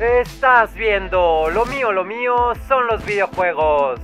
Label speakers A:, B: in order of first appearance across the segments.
A: Estás viendo, lo mío, lo mío son los videojuegos.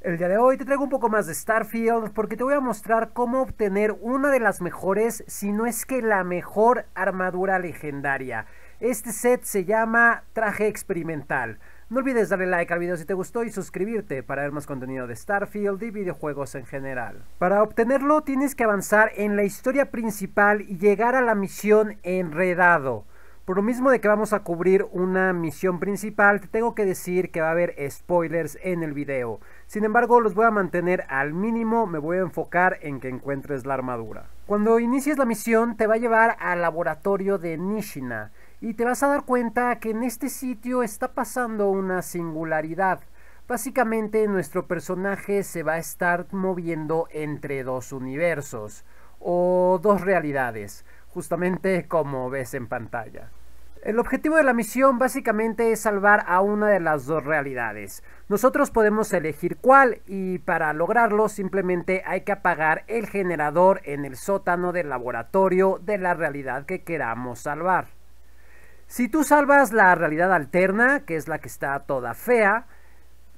A: El día de hoy te traigo un poco más de Starfield porque te voy a mostrar cómo obtener una de las mejores, si no es que la mejor armadura legendaria. Este set se llama traje experimental. No olvides darle like al video si te gustó y suscribirte para ver más contenido de Starfield y videojuegos en general. Para obtenerlo tienes que avanzar en la historia principal y llegar a la misión Enredado. Por lo mismo de que vamos a cubrir una misión principal, te tengo que decir que va a haber spoilers en el video. Sin embargo, los voy a mantener al mínimo, me voy a enfocar en que encuentres la armadura. Cuando inicies la misión, te va a llevar al laboratorio de Nishina y te vas a dar cuenta que en este sitio está pasando una singularidad. Básicamente nuestro personaje se va a estar moviendo entre dos universos o dos realidades justamente como ves en pantalla. El objetivo de la misión básicamente es salvar a una de las dos realidades. Nosotros podemos elegir cuál y para lograrlo simplemente hay que apagar el generador en el sótano del laboratorio de la realidad que queramos salvar. Si tú salvas la realidad alterna, que es la que está toda fea,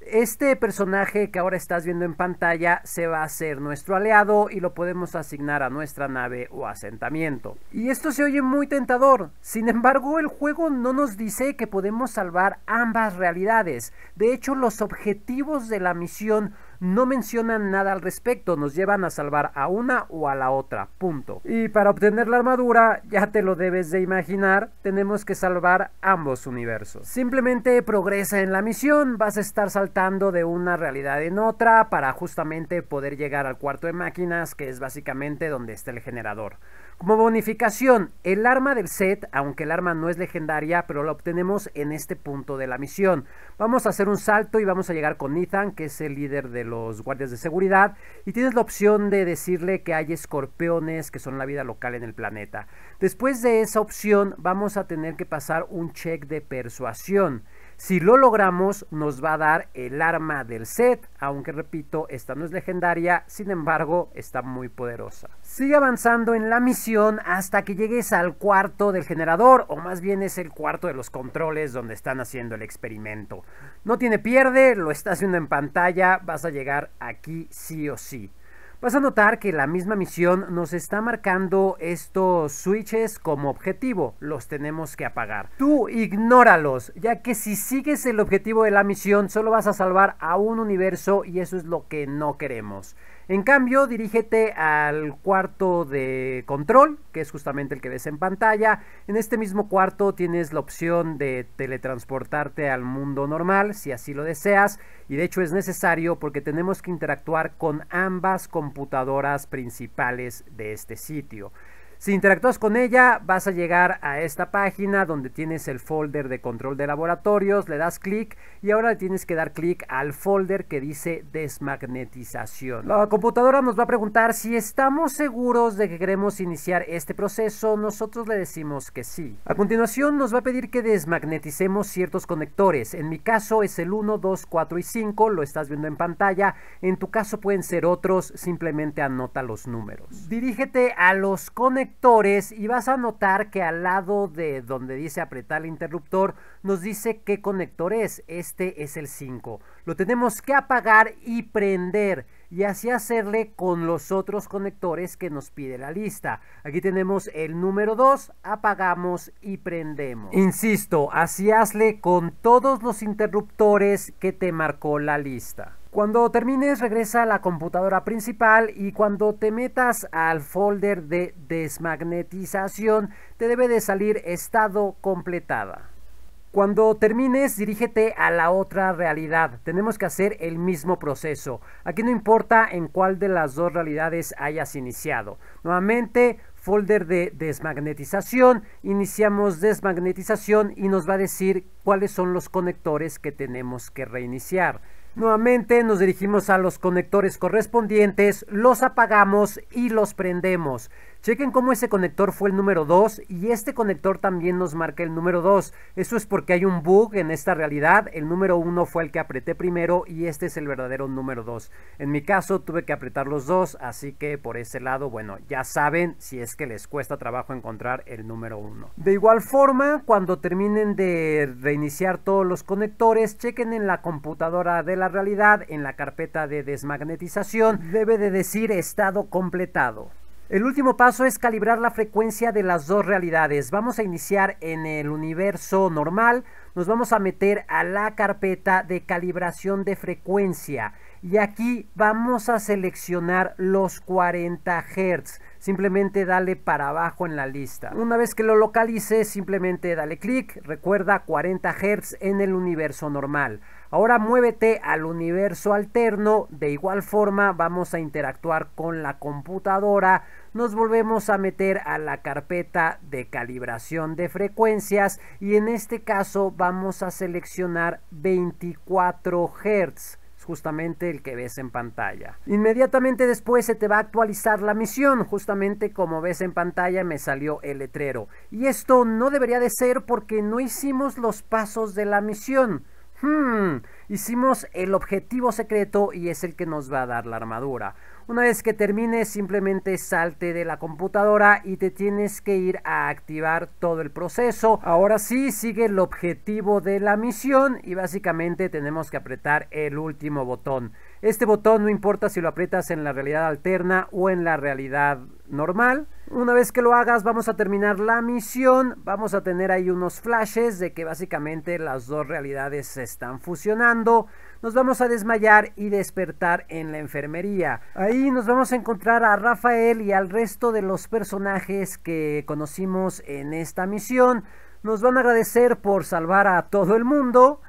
A: este personaje que ahora estás viendo en pantalla se va a ser nuestro aliado y lo podemos asignar a nuestra nave o asentamiento. Y esto se oye muy tentador, sin embargo el juego no nos dice que podemos salvar ambas realidades. De hecho los objetivos de la misión no mencionan nada al respecto, nos llevan a salvar a una o a la otra, punto. Y para obtener la armadura, ya te lo debes de imaginar, tenemos que salvar ambos universos. Simplemente progresa en la misión, vas a estar saltando de una realidad en otra para justamente poder llegar al cuarto de máquinas, que es básicamente donde está el generador. Como bonificación, el arma del set, aunque el arma no es legendaria, pero la obtenemos en este punto de la misión. Vamos a hacer un salto y vamos a llegar con Ethan, que es el líder del guardias de seguridad y tienes la opción de decirle que hay escorpiones que son la vida local en el planeta. Después de esa opción vamos a tener que pasar un check de persuasión. Si lo logramos, nos va a dar el arma del set, aunque repito, esta no es legendaria, sin embargo, está muy poderosa. Sigue avanzando en la misión hasta que llegues al cuarto del generador, o más bien es el cuarto de los controles donde están haciendo el experimento. No tiene pierde, lo estás viendo en pantalla, vas a llegar aquí sí o sí. Vas a notar que la misma misión nos está marcando estos switches como objetivo, los tenemos que apagar. Tú ignóralos, ya que si sigues el objetivo de la misión solo vas a salvar a un universo y eso es lo que no queremos. En cambio, dirígete al cuarto de control, que es justamente el que ves en pantalla. En este mismo cuarto tienes la opción de teletransportarte al mundo normal, si así lo deseas. Y de hecho es necesario porque tenemos que interactuar con ambas computadoras principales de este sitio. Si interactúas con ella, vas a llegar a esta página donde tienes el folder de control de laboratorios, le das clic y ahora le tienes que dar clic al folder que dice desmagnetización. La computadora nos va a preguntar si estamos seguros de que queremos iniciar este proceso, nosotros le decimos que sí. A continuación nos va a pedir que desmagneticemos ciertos conectores, en mi caso es el 1, 2, 4 y 5, lo estás viendo en pantalla, en tu caso pueden ser otros, simplemente anota los números. Dirígete a los conectores y vas a notar que al lado de donde dice apretar el interruptor nos dice qué conector es. Este es el 5. Lo tenemos que apagar y prender y así hacerle con los otros conectores que nos pide la lista. Aquí tenemos el número 2, apagamos y prendemos. Insisto, así hazle con todos los interruptores que te marcó la lista. Cuando termines regresa a la computadora principal y cuando te metas al folder de desmagnetización te debe de salir estado completada. Cuando termines, dirígete a la otra realidad. Tenemos que hacer el mismo proceso. Aquí no importa en cuál de las dos realidades hayas iniciado. Nuevamente, folder de desmagnetización, iniciamos desmagnetización y nos va a decir cuáles son los conectores que tenemos que reiniciar. Nuevamente nos dirigimos a los conectores correspondientes, los apagamos y los prendemos. Chequen cómo ese conector fue el número 2 y este conector también nos marca el número 2. Eso es porque hay un bug en esta realidad. El número 1 fue el que apreté primero y este es el verdadero número 2. En mi caso tuve que apretar los dos, así que por ese lado, bueno, ya saben si es que les cuesta trabajo encontrar el número 1. De igual forma, cuando terminen de reiniciar todos los conectores, chequen en la computadora de la realidad en la carpeta de desmagnetización debe de decir estado completado. El último paso es calibrar la frecuencia de las dos realidades. Vamos a iniciar en el universo normal, nos vamos a meter a la carpeta de calibración de frecuencia y aquí vamos a seleccionar los 40 Hz. Simplemente dale para abajo en la lista. Una vez que lo localice simplemente dale clic. Recuerda 40 Hz en el universo normal. Ahora muévete al universo alterno, de igual forma vamos a interactuar con la computadora, nos volvemos a meter a la carpeta de calibración de frecuencias y en este caso vamos a seleccionar 24 Hz justamente el que ves en pantalla. Inmediatamente después se te va a actualizar la misión, justamente como ves en pantalla me salió el letrero. Y esto no debería de ser porque no hicimos los pasos de la misión. Hmm, hicimos el objetivo secreto y es el que nos va a dar la armadura. Una vez que termine, simplemente salte de la computadora y te tienes que ir a activar todo el proceso. Ahora sí sigue el objetivo de la misión y básicamente tenemos que apretar el último botón. Este botón no importa si lo aprietas en la realidad alterna o en la realidad normal. Una vez que lo hagas vamos a terminar la misión, vamos a tener ahí unos flashes de que básicamente las dos realidades se están fusionando, nos vamos a desmayar y despertar en la enfermería. Ahí nos vamos a encontrar a Rafael y al resto de los personajes que conocimos en esta misión. Nos van a agradecer por salvar a todo el mundo.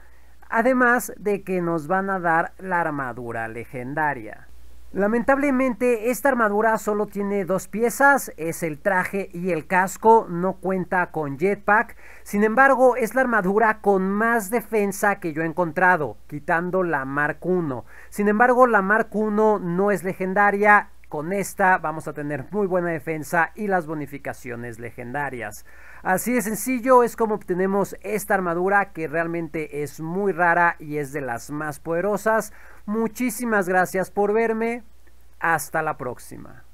A: Además de que nos van a dar la armadura legendaria. Lamentablemente esta armadura solo tiene dos piezas, es el traje y el casco, no cuenta con jetpack, sin embargo es la armadura con más defensa que yo he encontrado, quitando la Mark 1. Sin embargo la Mark 1 no es legendaria con esta vamos a tener muy buena defensa y las bonificaciones legendarias. Así de sencillo es como obtenemos esta armadura que realmente es muy rara y es de las más poderosas. Muchísimas gracias por verme. Hasta la próxima.